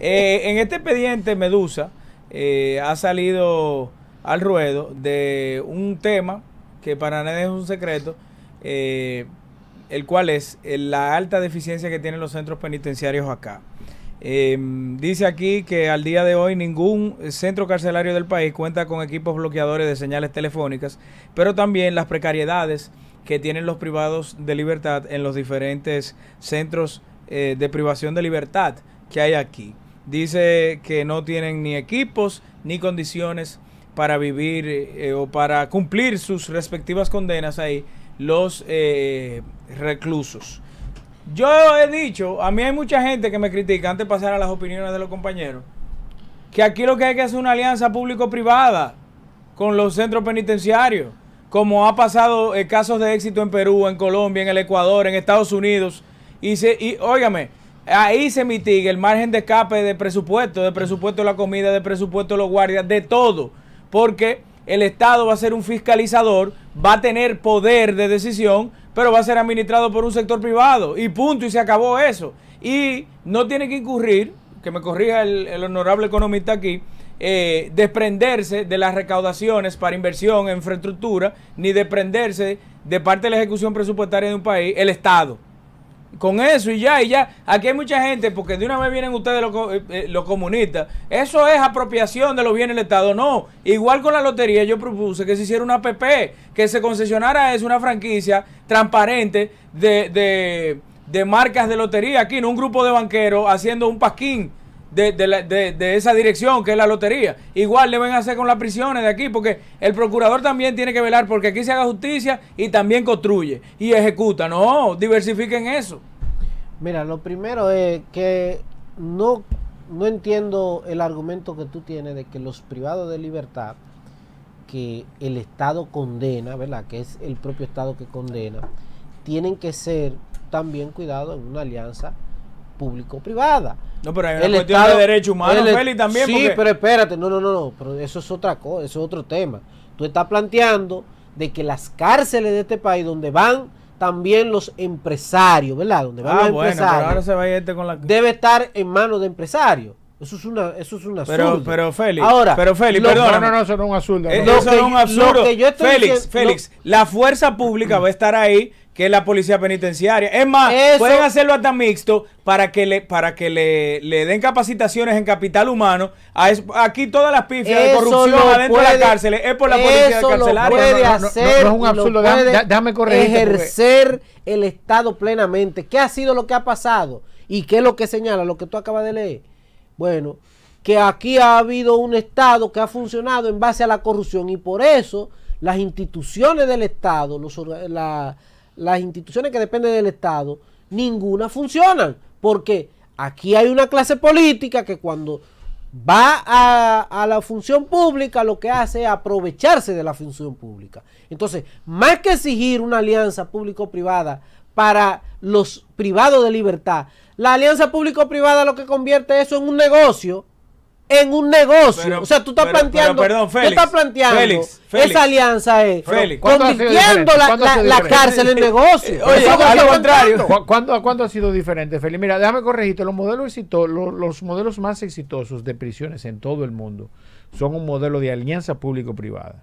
Eh, en este expediente, Medusa eh, ha salido al ruedo de un tema que para nadie es un secreto, eh, el cual es la alta deficiencia que tienen los centros penitenciarios acá. Em, dice aquí que al día de hoy ningún centro carcelario del país cuenta con equipos bloqueadores de señales telefónicas, pero también las precariedades que tienen los privados de libertad en los diferentes centros de privación de libertad que hay aquí. Dice que no tienen ni equipos ni condiciones para vivir eh, o para cumplir sus respectivas condenas ahí los eh, reclusos. Yo he dicho, a mí hay mucha gente que me critica antes de pasar a las opiniones de los compañeros, que aquí lo que hay que hacer es una alianza público-privada con los centros penitenciarios, como ha pasado eh, casos de éxito en Perú, en Colombia, en el Ecuador, en Estados Unidos. Y, se, y óigame, ahí se mitiga el margen de escape de presupuesto, de presupuesto de la comida, de presupuesto de los guardias, de todo. Porque el Estado va a ser un fiscalizador, va a tener poder de decisión, pero va a ser administrado por un sector privado. Y punto, y se acabó eso. Y no tiene que incurrir, que me corrija el, honorable economista aquí, eh, desprenderse de las recaudaciones para inversión en infraestructura, ni desprenderse de parte de la ejecución presupuestaria de un país, el Estado con eso y ya, y ya. Aquí hay mucha gente, porque de una vez vienen ustedes los, eh, eh, comunistas. Eso es apropiación de lo bienes del Estado. No, igual con la lotería yo propuse que se hiciera una PP que se concesionara es una franquicia transparente de, de, de marcas de lotería. Aquí, no un grupo de banqueros haciendo un pasquín de, de, esa dirección que es la lotería. Igual le deben hacer con las prisiones de aquí, porque el procurador también tiene que velar porque aquí se haga justicia y también construye y ejecuta. No, diversifiquen eso. Mira, lo primero es que no, no entiendo el argumento que tú tienes de que los privados de libertad que el Estado condena, ¿verdad? Que es el propio Estado que condena, tienen que ser también cuidados en una alianza público-privada. No, pero hay una el cuestión de derechos humanos, Félix, también. Sí, pero espérate, no, no, no, no, pero eso es otra cosa, eso es otro tema. Tú estás planteando de que las cárceles de este país donde van también los empresarios, ¿verdad? Donde van ah, los bueno, empresarios. ahora se va este con la... Debe estar en manos de empresarios. Eso es una, eso es una Pero, pero Félix, pero Félix, perdón. No, no, no, eso no es un absurdo. Eh, eso es un absurdo. Félix, Félix, la fuerza pública va a estar ahí que es la policía penitenciaria. Es más, pueden hacerlo hasta mixto para que le para que le, den capacitaciones en capital humano. aquí todas las pifias de corrupción adentro de las cárceles. es por la policía Eso carcelaria. puede hacer, Ejercer el Estado plenamente. ¿Qué ha sido lo que ha pasado? ¿Y qué es lo que señala? Lo que tú acabas de leer. Bueno, que aquí ha habido un Estado que ha funcionado en base a la corrupción y por eso las instituciones del Estado, los, la, las instituciones que dependen del Estado, ninguna funcionan. Porque aquí hay una clase política que cuando va a, a, la función pública, lo que hace es aprovecharse de la función pública. Entonces, más que exigir una alianza público-privada para los privados de libertad, la alianza público-privada lo que convierte eso en un negocio en un negocio. o sea, tú estás planteando, perdón, Félix, tú estás planteando Félix, esa alianza es convirtiendo la, la, cárcel en eh, negocio. Eh, a lo contrario. ¿Cuándo, ha sido diferente, Félix? Mira, déjame corregirte. Los modelos los, modelos más exitosos de prisiones en todo el mundo son un modelo de alianza público-privada.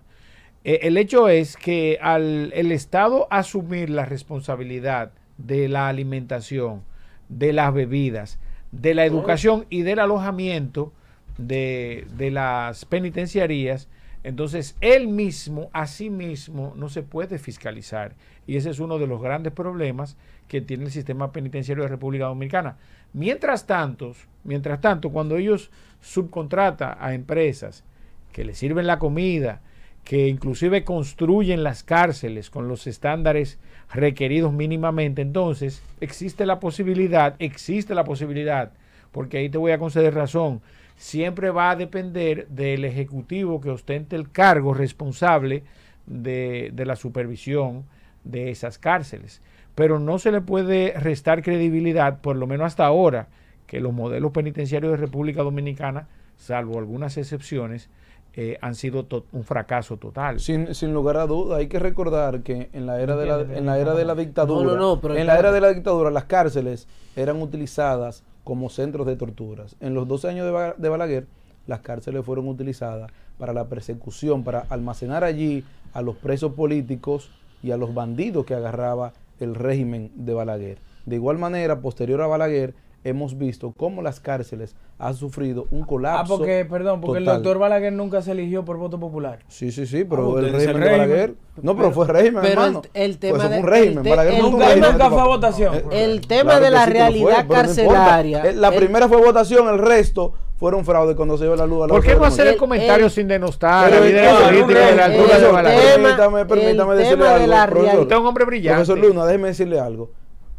Eh, el hecho es que al el Estado asumir la responsabilidad de la alimentación, de las bebidas, de la educación y del alojamiento, de, las penitenciarías, entonces él mismo, a sí mismo, no se puede fiscalizar. Y ese es uno de los grandes problemas que tiene el sistema penitenciario de República Dominicana. Mientras tanto, mientras tanto, cuando ellos subcontratan a empresas que les sirven la comida, que inclusive construyen las cárceles con los estándares requeridos mínimamente, entonces existe la posibilidad, existe la posibilidad, porque ahí te voy a conceder razón, siempre va a depender del ejecutivo que ostente el cargo responsable de, de la supervisión de esas cárceles. Pero no se le puede restar credibilidad, por lo menos hasta ahora, que los modelos penitenciarios de República Dominicana, salvo algunas excepciones, eh, han sido un fracaso total. Sin, lugar a duda, hay que recordar que en la era de la, en la, era de la dictadura, en la era de la dictadura, las cárceles eran utilizadas como centros de torturas. En los 12 años de Balaguer, las cárceles fueron utilizadas para la persecución, para almacenar allí a los presos políticos y a los bandidos que agarraba el régimen de Balaguer. De igual manera, posterior a Balaguer, hemos visto cómo las cárceles han sufrido un ah, colapso. Ah, porque, perdón, porque el doctor Balaguer nunca se eligió por voto popular. Sí, sí, sí, pero ah, el régimen Balaguer. No, pero, fue régimen. Pero hermano. El, pues tema. Pues de, un régimen. Balaguer nunca nunca fue votación. Eh, el eh, tema de la realidad carcelaria. Eh, la primera fue votación, el resto fueron fraude cuando se dio la luz a la ¿Por qué no hacer el comentario sin denostar la El política de la altura de Permítame, permítame decirle algo. es un hombre brillante. Profesor Luna, déjeme decirle algo.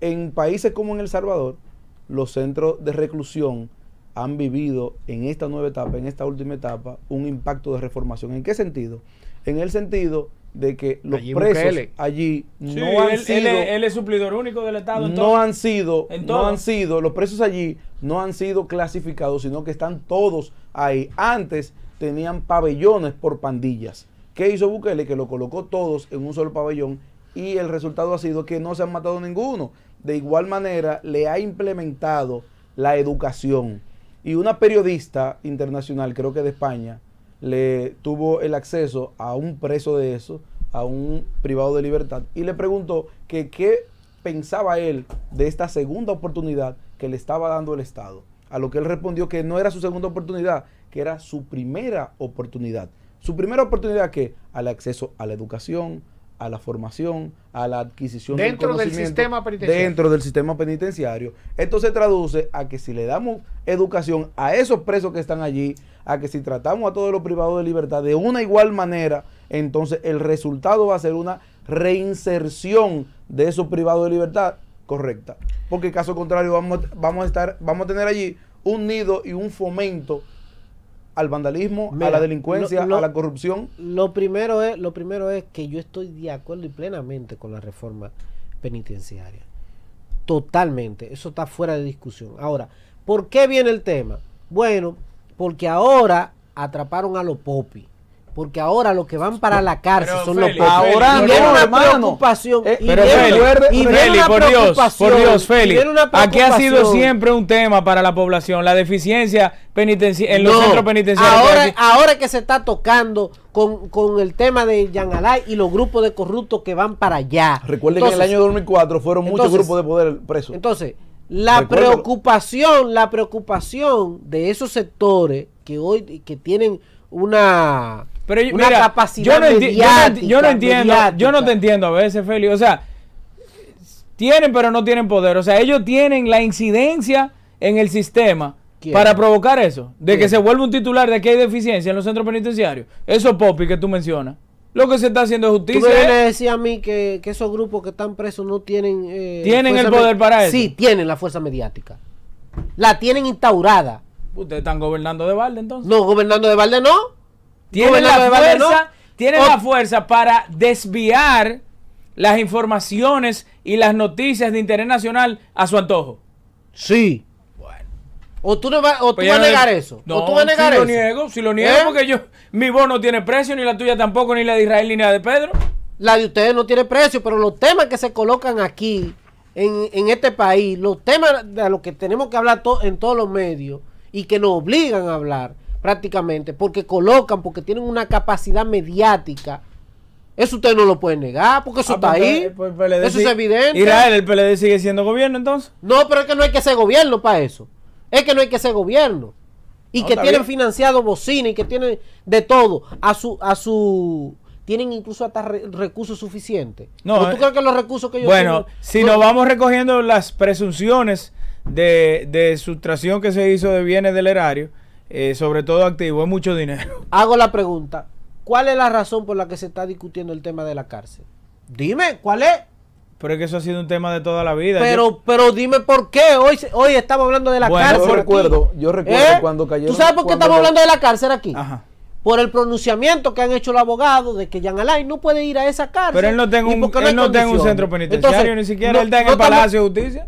En países como en El Salvador, los centros de reclusión han vivido en esta nueva etapa, en esta última etapa, un impacto de reformación. ¿En qué sentido? En el sentido de que los presos allí no han sido él es, suplidor único del Estado no han sido no han sido los presos allí no han sido clasificados sino que están todos ahí antes tenían pabellones por pandillas ¿Qué hizo Bukele? Que lo colocó todos en un solo pabellón y el resultado ha sido que no se han matado ninguno de igual manera le ha implementado la educación. Y una periodista internacional, creo que de España, le tuvo el acceso a un preso de eso, a un privado de libertad, y le preguntó que qué pensaba él de esta segunda oportunidad que le estaba dando el Estado. A lo que él respondió que no era su segunda oportunidad, que era su primera oportunidad. Su primera oportunidad que al acceso a la educación, a la formación, a la adquisición dentro del, sistema penitenciario. Dentro del sistema penitenciario. Esto se traduce a que si le damos educación a esos presos que están allí, a que si tratamos a todos los privados de libertad de una igual manera, entonces el resultado va a ser una reinserción de esos privados de libertad correcta. Porque caso contrario vamos, vamos a estar, vamos a tener allí un nido y un fomento al vandalismo, a la delincuencia, a la corrupción? Lo primero, es, lo primero es que yo estoy de acuerdo y plenamente con la reforma penitenciaria. Totalmente, eso está fuera de discusión. Ahora, ¿por qué viene el tema? Bueno, porque ahora atraparon a los popis porque ahora los que van para la cárcel son los pobres. Ahora y una preocupación. Eh, y pero y por Dios, por Aquí ha sido siempre un tema para la población, la deficiencia penitenciaria en los centros penitenciarios. Ahora, ahora que se está tocando con, el tema de Yangalay y los grupos de corruptos que van para allá. Recuerden que en el año 2004 fueron muchos grupos de poder presos. Entonces, la preocupación, la preocupación de esos sectores que hoy que tienen una pero capacidad yo no, mediática, yo no, entiendo, yo no te entiendo a veces, Feli. O sea, tienen pero no tienen poder. O sea, ellos tienen la incidencia en el sistema para provocar eso. De que se vuelva un titular de que hay deficiencia en los centros penitenciarios. Eso popi que tú mencionas. Lo que se está haciendo es justicia. Tú me decía a mí que, esos grupos que están presos no tienen... Eh, ¿Tienen el poder para eso? Sí, tienen la fuerza mediática. La tienen instaurada. Ustedes están gobernando de balde entonces. No, gobernando de balde no tiene oh. la, fuerza, para desviar las informaciones y las noticias de interés nacional a su antojo. Sí. Bueno. O tú, no o pues vas a negar eso. No, o tú vas a negar si lo niego, si lo niego, porque yo, mi voz no tiene precio, ni la tuya tampoco, ni la de Israel, ni la de Pedro. La de ustedes no tiene precio, pero los temas que se colocan aquí, en, este país, los temas de los que tenemos que hablar en todos los medios y que nos obligan a hablar, prácticamente, porque colocan, porque tienen una capacidad mediática. Eso usted no lo puede negar, porque eso ah, está pues, ahí. Pues, pues, eso es evidente. Israel, el PLD sigue siendo gobierno entonces. No, pero es que no hay que ser gobierno para eso. Es que no hay que ser gobierno. Y que tienen financiado bocina y que tienen de todo. A su, a su tienen incluso hasta recursos suficientes. No, ¿Tú eh, crees que los recursos que ellos Bueno, si nos vamos recogiendo las presunciones de, de sustracción que se hizo de bienes del erario, eh, sobre todo activo, es mucho dinero. Hago la pregunta, ¿cuál es la razón por la que se está discutiendo el tema de la cárcel? Dime, ¿cuál es? Pero es que eso ha sido un tema de toda la vida. Pero, pero dime por qué. Hoy, hoy estamos hablando de la cárcel. Yo recuerdo, yo recuerdo ¿Eh? cuando cayó ¿Tú sabes por qué estamos hablando de la cárcel aquí? Por el pronunciamiento que han hecho los abogados de que Jan Alain no puede ir a esa cárcel. Pero él no tiene un, un centro penitenciario, ni siquiera él está en el Palacio de Justicia.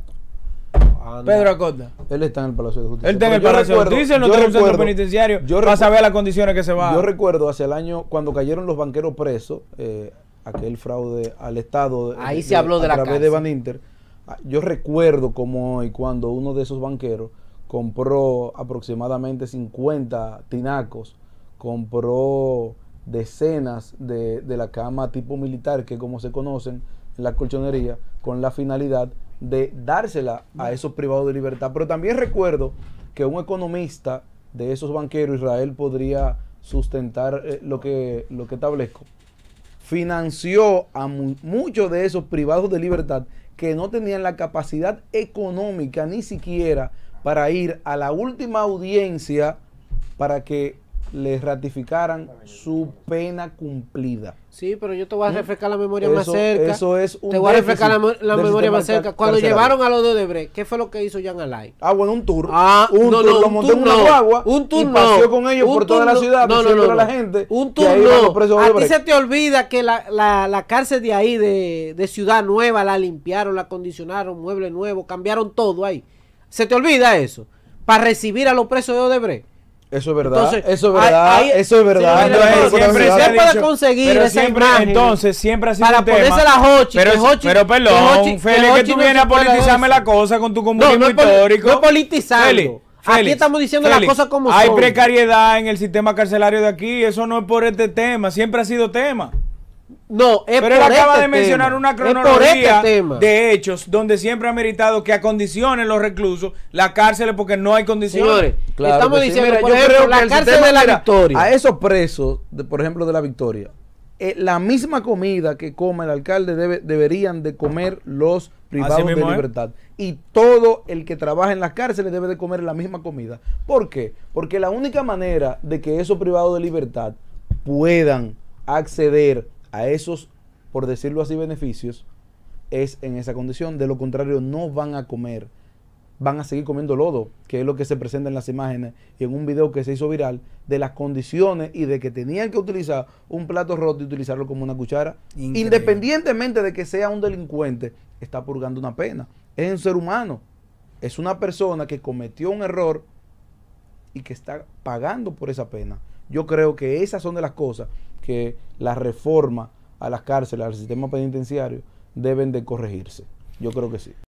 Pedro Acosta. Él está en el Palacio de Justicia. Él está en el Palacio de Justicia, no tiene centro penitenciario yo a ver las condiciones que se va. Yo recuerdo hace el año, cuando cayeron los banqueros presos, eh, aquel fraude al Estado. Eh, la A través de Van Inter. Ah, yo recuerdo como hoy, cuando uno de esos banqueros compró aproximadamente 50 tinacos, compró decenas de, de la cama tipo militar, que como se conocen en la colchonería, con la finalidad de dársela a esos privados de libertad. Pero también recuerdo que un economista de esos banqueros, Israel, podría sustentar eh, lo, que, lo que establezco, financió a muchos de esos privados de libertad que no tenían la capacidad económica ni siquiera para ir a la última audiencia para que les ratificaran su pena cumplida. Sí, pero yo te voy a ¿Mm? refrescar la memoria más cerca. Eso es un Te voy a refrescar la, memoria más cerca. Cuando llevaron a los de Odebrecht, ¿qué fue lo que hizo Jan Alay? Ah, bueno, un tour. Ah, un tour. No, lo montó en un tour y paseó con ellos por toda la ciudad a la gente. Un tour aquí se te olvida que la, la, la cárcel de ahí, de, de Ciudad Nueva, la limpiaron, la acondicionaron, mueble nuevo, cambiaron todo ahí. Se te olvida eso. Para recibir a los presos de Odebrecht. Eso es verdad. eso es verdad. eso es verdad. entonces, siempre se ha conseguir Entonces, siempre ha sido para ponerse tema. La Hochi, pero, pero perdón, Félix, que, tú vienes a politizarme la, cosa con tu comunismo no, no histórico. No politizando. aquí estamos diciendo las cosas como son. Hay precariedad en el sistema carcelario de aquí. Eso no es por este tema. Siempre ha sido tema. No, Pero él acaba este de mencionar una este cronología de hechos donde siempre ha meritado que acondicionen los reclusos las cárceles porque no hay condiciones. Señores, estamos diciendo, yo la cárcel la Victoria. A esos presos, por ejemplo, de la Victoria, eh, la misma comida que come el alcalde deberían de comer los privados de libertad. Y todo el que trabaja en las cárceles debe de comer la misma comida. ¿Por qué? Porque la única manera de que esos privados de libertad puedan acceder a esos, por decirlo así, beneficios, es en esa condición. De lo contrario, no van a comer, van a seguir comiendo lodo, que es lo que se presenta en las imágenes y en un video que se hizo viral de las condiciones y de que tenían que utilizar un plato roto y utilizarlo como una cuchara. Independientemente de que sea un delincuente, está purgando una pena. Es un ser humano. Es una persona que cometió un error y que está pagando por esa pena. Yo creo que esas son de las cosas que la reforma a las cárceles, al sistema penitenciario, deben de corregirse. Yo creo que sí.